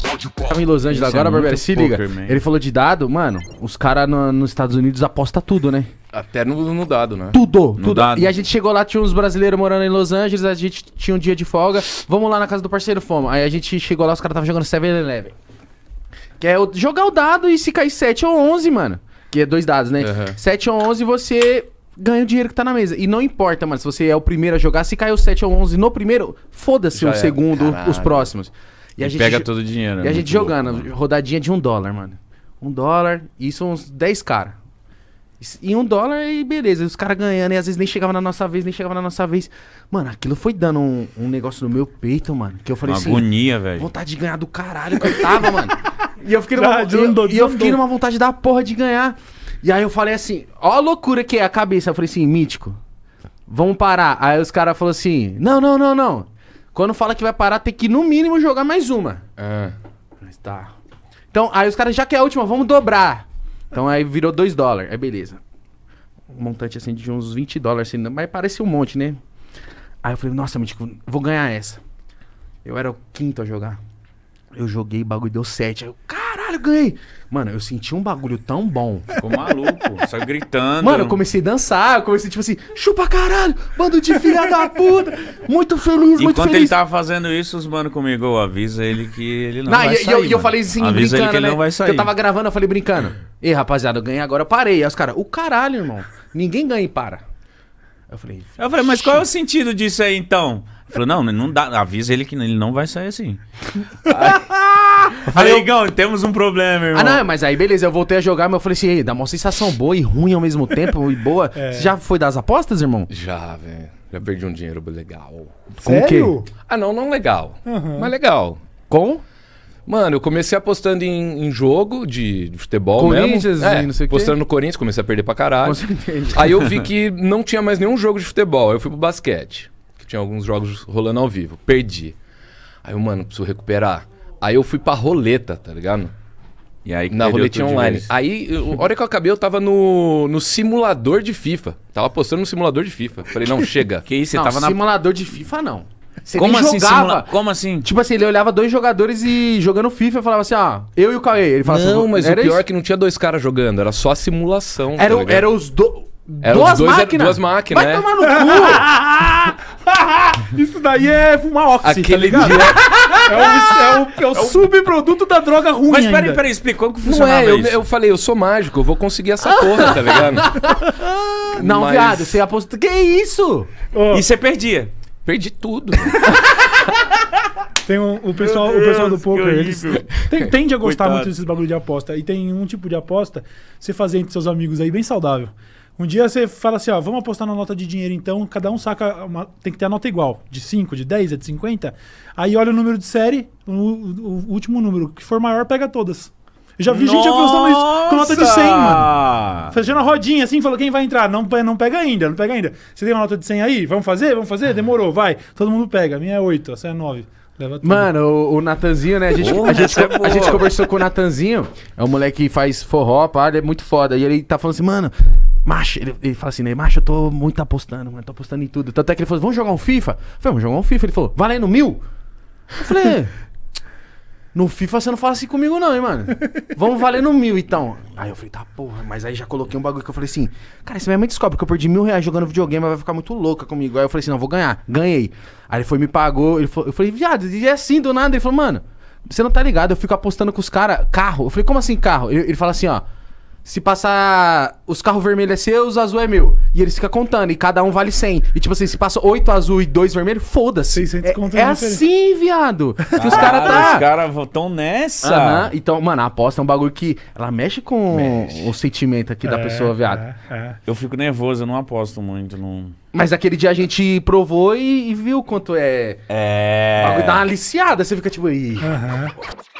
Tava em Los Angeles é agora, é se liga. Man. Ele falou de dado, mano, os caras no, nos Estados Unidos apostam tudo, né? Até no, no dado, né? Tudo, no tudo. Dado. E a gente chegou lá, tinha uns brasileiros morando em Los Angeles, a gente tinha um dia de folga. Vamos lá na casa do parceiro Foma. Aí a gente chegou lá, os caras estavam jogando 7-Eleven. Que é jogar o dado e se cair 7 ou 11, mano. Que é dois dados, né? Uhum. 7 ou 11, você ganha o dinheiro que tá na mesa. E não importa, mano, se você é o primeiro a jogar, se caiu 7 ou 11 no primeiro, foda-se o é. segundo, Caralho. os próximos. E, e pega todo o dinheiro. E a é gente jogando, louco, rodadinha de um dólar, mano. Um dólar, isso uns 10 caras. E um dólar e beleza, os caras ganhando, e às vezes nem chegava na nossa vez, nem chegava na nossa vez. Mano, aquilo foi dando um, um negócio no meu peito, mano. Que eu falei Uma assim. Agonia, velho. Vontade de ganhar do caralho que eu tava, mano. E eu fiquei numa, e eu, eu fiquei numa vontade da porra de ganhar. E aí eu falei assim, ó a loucura que é a cabeça. Eu falei assim, mítico, vamos parar. Aí os caras falaram assim: não, não, não, não. Quando fala que vai parar, tem que no mínimo jogar mais uma. É. Mas tá. Então, aí os caras, já que é a última, vamos dobrar. Então aí virou 2 dólares. Aí beleza. Um montante assim de uns 20 dólares, assim, mas parece um monte, né? Aí eu falei, nossa, Mítico, vou ganhar essa. Eu era o quinto a jogar. Eu joguei, o bagulho deu 7. Aí eu, caralho, ganhei. Mano, eu senti um bagulho tão bom. Ficou maluco, só gritando. Mano, eu comecei a dançar, eu comecei tipo assim, chupa caralho, bando de filha da puta. Muito feliz, Enquanto muito feliz. Enquanto ele tava fazendo isso, os mano comigo, avisa ele que ele não, não vai e, sair. E eu, eu, falei assim, avisa brincando, ele que né? ele não vai sair. Eu tava gravando, eu falei brincando. Ei, rapaziada, eu ganhei agora, eu parei. Aí os caras, o caralho, irmão, ninguém ganha e para. Eu falei, eu falei, mas qual é o sentido disso aí então? Ele falou, não, não dá, avisa ele que ele não vai sair assim. Aí... falei, legal temos um problema, irmão. Ah, não, mas aí beleza, eu voltei a jogar, mas eu falei assim, Ei, dá uma sensação boa e ruim ao mesmo tempo, e boa. É. Você já foi das apostas, irmão? Já, velho. Já perdi um dinheiro legal. Com o quê? Ah, não, não legal. Uhum. Mas legal. Com? Mano, eu comecei apostando em, em jogo de, de futebol Corinthians, mesmo. É, não sei apostando no Corinthians, comecei a perder pra caralho. Aí eu vi que não tinha mais nenhum jogo de futebol. Aí eu fui pro basquete, que tinha alguns jogos rolando ao vivo. Perdi. Aí eu, mano, preciso recuperar. Aí eu fui pra roleta, tá ligado? E aí Na roletinha online. Aí, eu, a hora que eu acabei, eu tava no, no simulador de FIFA. Tava postando no simulador de FIFA. Falei, não, chega. que isso, você não, tava na. Simulador de FIFA, não. Você Como assim? Jogava. Simula... Como assim? Tipo assim, ele olhava dois jogadores e jogando FIFA e falava assim, ah, eu e o Cauê. Ele falava assim, não, assim, mas o pior é que não tinha dois caras jogando, era só a simulação. Era, tá era os Era duas dois, máquinas. Era duas máquinas. Vai né? tomar no cu! isso daí é fumar óxido. Tá Aquele tá dia. É, é o, é o, é o subproduto da droga ruim. Mas peraí, ainda. peraí, explica como que funcionava Não é, eu, isso. eu falei, eu sou mágico, eu vou conseguir essa porra, tá ligado? Não, Mas- viado, você apostou. Que isso? E você perdia. Perdi tudo. Tem um- o pessoal, o pessoal do poker, eles tem- tende a gostar Coitado. muito desses bagulho de aposta. E tem um tipo de aposta você fazer entre seus amigos aí bem saudável. Um dia você fala assim, ó, vamos apostar na nota de dinheiro então, cada um saca uma, tem que ter a nota igual, de 5, de 10, é de 50. Aí olha o número de série, o, o, o último número que for maior pega todas. Eu já vi Nossa! gente apostando isso com nota de 100, mano. Fazendo a rodinha assim, falou quem vai entrar, não, não pega ainda, não pega ainda. Você tem uma nota de 100 aí? Vamos fazer? Vamos fazer? Demorou, vai. Todo mundo pega. A minha é 8, essa é 9. Mano, o, o, Natanzinho, né? A gente, a, gente, é a gente conversou com o Natanzinho, é um moleque que faz forró, pá, ele é muito foda. E ele tá falando assim, mano, Macho, ele, ele fala assim, né? Macho, eu tô muito apostando, mano. Tô apostando em tudo. Tanto é que ele falou, vamos jogar um FIFA? Eu falei, vamos jogar um FIFA. Ele falou, valendo mil? Eu falei, é. no FIFA você não fala assim comigo, não, hein, mano. Vamos valendo mil, então. Aí eu falei, tá porra, mas aí já coloquei um bagulho que eu falei assim, cara, isso minha mãe descobre que eu perdi mil reais jogando videogame, ela vai ficar muito louca comigo. Aí eu falei assim, não, vou ganhar. Ganhei. Aí ele foi, me pagou. Ele falou, eu falei, viado, é assim do nada. Ele falou, mano, você não tá ligado, eu fico apostando com os caras, carro. Eu falei, como assim carro? Ele, ele fala assim, ó se passar. Os carros vermelhos é seu, os azul é meu. E eles ficam contando, e cada um vale 100. E tipo assim, se passa 8 azul e 2 vermelho, foda-se. É, é, é assim, viado. Que ah, os caras tá. Os caras tão nessa. Uhum. Então, mano, a aposta é um bagulho que. Ela mexe com mexe. o sentimento aqui é, da pessoa, viado. É, é. Eu fico nervoso, eu não aposto muito. Não... Mas aquele dia a gente provou e, e viu quanto é. É. O bagulho dá uma aliciada, você fica tipo. aí Uhum.